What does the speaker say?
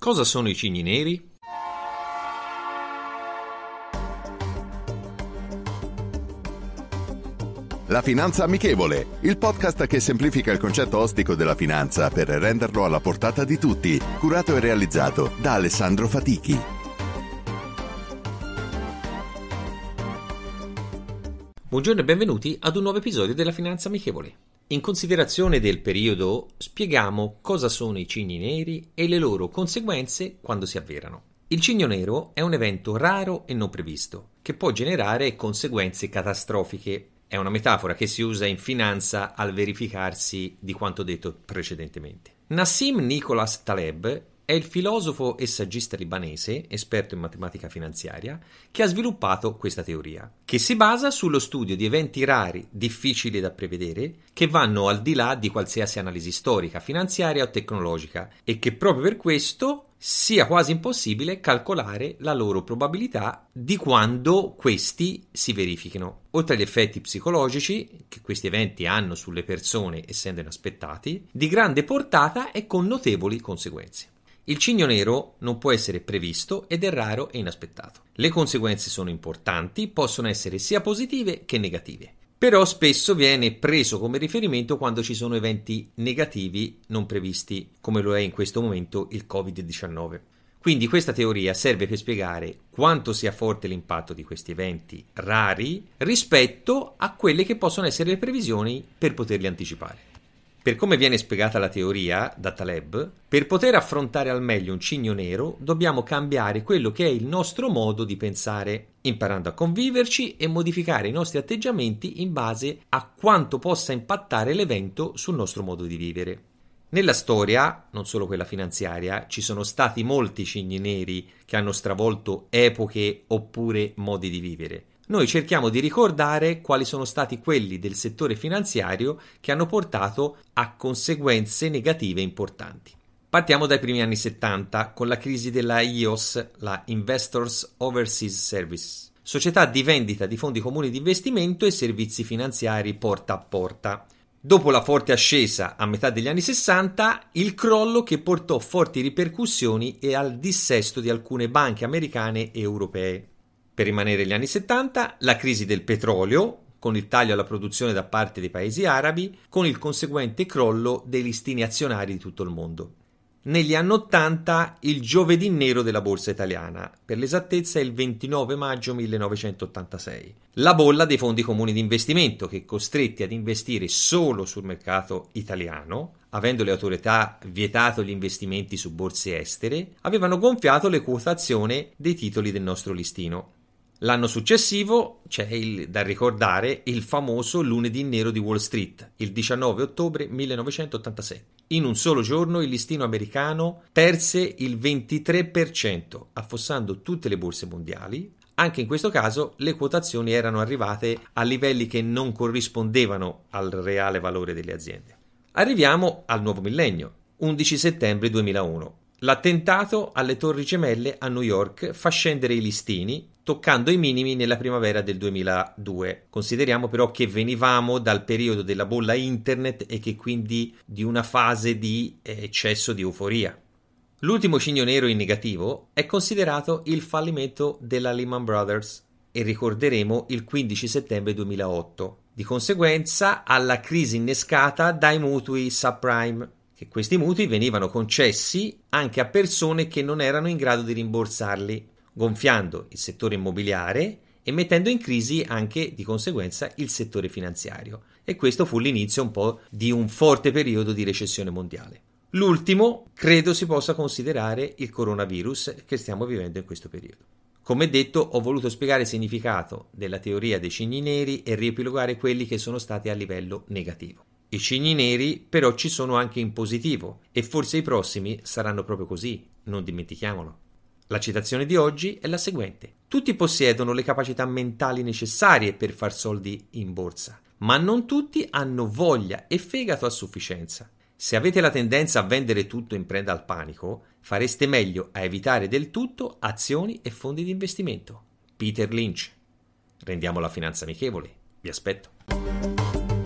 Cosa sono i cigni neri? La Finanza Amichevole, il podcast che semplifica il concetto ostico della finanza per renderlo alla portata di tutti, curato e realizzato da Alessandro Fatichi. Buongiorno e benvenuti ad un nuovo episodio della Finanza Amichevole. In considerazione del periodo spieghiamo cosa sono i cigni neri e le loro conseguenze quando si avverano. Il cigno nero è un evento raro e non previsto, che può generare conseguenze catastrofiche. È una metafora che si usa in finanza al verificarsi di quanto detto precedentemente. Nassim Nicholas Taleb è il filosofo e saggista libanese, esperto in matematica finanziaria, che ha sviluppato questa teoria, che si basa sullo studio di eventi rari, difficili da prevedere, che vanno al di là di qualsiasi analisi storica, finanziaria o tecnologica e che proprio per questo sia quasi impossibile calcolare la loro probabilità di quando questi si verifichino. Oltre agli effetti psicologici che questi eventi hanno sulle persone essendo inaspettati, di grande portata e con notevoli conseguenze. Il cigno nero non può essere previsto ed è raro e inaspettato. Le conseguenze sono importanti, possono essere sia positive che negative però spesso viene preso come riferimento quando ci sono eventi negativi non previsti, come lo è in questo momento il Covid-19. Quindi questa teoria serve per spiegare quanto sia forte l'impatto di questi eventi rari rispetto a quelle che possono essere le previsioni per poterli anticipare. Per come viene spiegata la teoria da Taleb, per poter affrontare al meglio un cigno nero dobbiamo cambiare quello che è il nostro modo di pensare, imparando a conviverci e modificare i nostri atteggiamenti in base a quanto possa impattare l'evento sul nostro modo di vivere. Nella storia, non solo quella finanziaria, ci sono stati molti cigni neri che hanno stravolto epoche oppure modi di vivere noi cerchiamo di ricordare quali sono stati quelli del settore finanziario che hanno portato a conseguenze negative importanti. Partiamo dai primi anni 70 con la crisi della IOS, la Investors Overseas Service, società di vendita di fondi comuni di investimento e servizi finanziari porta a porta. Dopo la forte ascesa a metà degli anni 60, il crollo che portò forti ripercussioni e al dissesto di alcune banche americane e europee. Per rimanere negli anni 70, la crisi del petrolio, con il taglio alla produzione da parte dei paesi arabi, con il conseguente crollo dei listini azionari di tutto il mondo. Negli anni 80 il giovedì nero della borsa italiana, per l'esattezza il 29 maggio 1986. La bolla dei fondi comuni di investimento che costretti ad investire solo sul mercato italiano, avendo le autorità vietato gli investimenti su borse estere, avevano gonfiato le quotazioni dei titoli del nostro listino. L'anno successivo c'è il, da ricordare il famoso lunedì nero di Wall Street, il 19 ottobre 1986. In un solo giorno il listino americano perse il 23%, affossando tutte le borse mondiali. Anche in questo caso le quotazioni erano arrivate a livelli che non corrispondevano al reale valore delle aziende. Arriviamo al nuovo millennio, 11 settembre 2001 L'attentato alle Torri Gemelle a New York fa scendere i listini, toccando i minimi nella primavera del 2002. Consideriamo però che venivamo dal periodo della bolla internet e che quindi di una fase di eh, eccesso di euforia. L'ultimo cigno nero in negativo è considerato il fallimento della Lehman Brothers e ricorderemo il 15 settembre 2008, di conseguenza alla crisi innescata dai mutui subprime che questi mutui venivano concessi anche a persone che non erano in grado di rimborsarli, gonfiando il settore immobiliare e mettendo in crisi anche di conseguenza il settore finanziario. E questo fu l'inizio un po' di un forte periodo di recessione mondiale. L'ultimo credo si possa considerare il coronavirus che stiamo vivendo in questo periodo. Come detto, ho voluto spiegare il significato della teoria dei cigni neri e riepilogare quelli che sono stati a livello negativo. I cigni neri però ci sono anche in positivo e forse i prossimi saranno proprio così, non dimentichiamolo. La citazione di oggi è la seguente. Tutti possiedono le capacità mentali necessarie per far soldi in borsa, ma non tutti hanno voglia e fegato a sufficienza. Se avete la tendenza a vendere tutto in preda al panico, fareste meglio a evitare del tutto azioni e fondi di investimento. Peter Lynch. Rendiamo la finanza amichevole. Vi aspetto.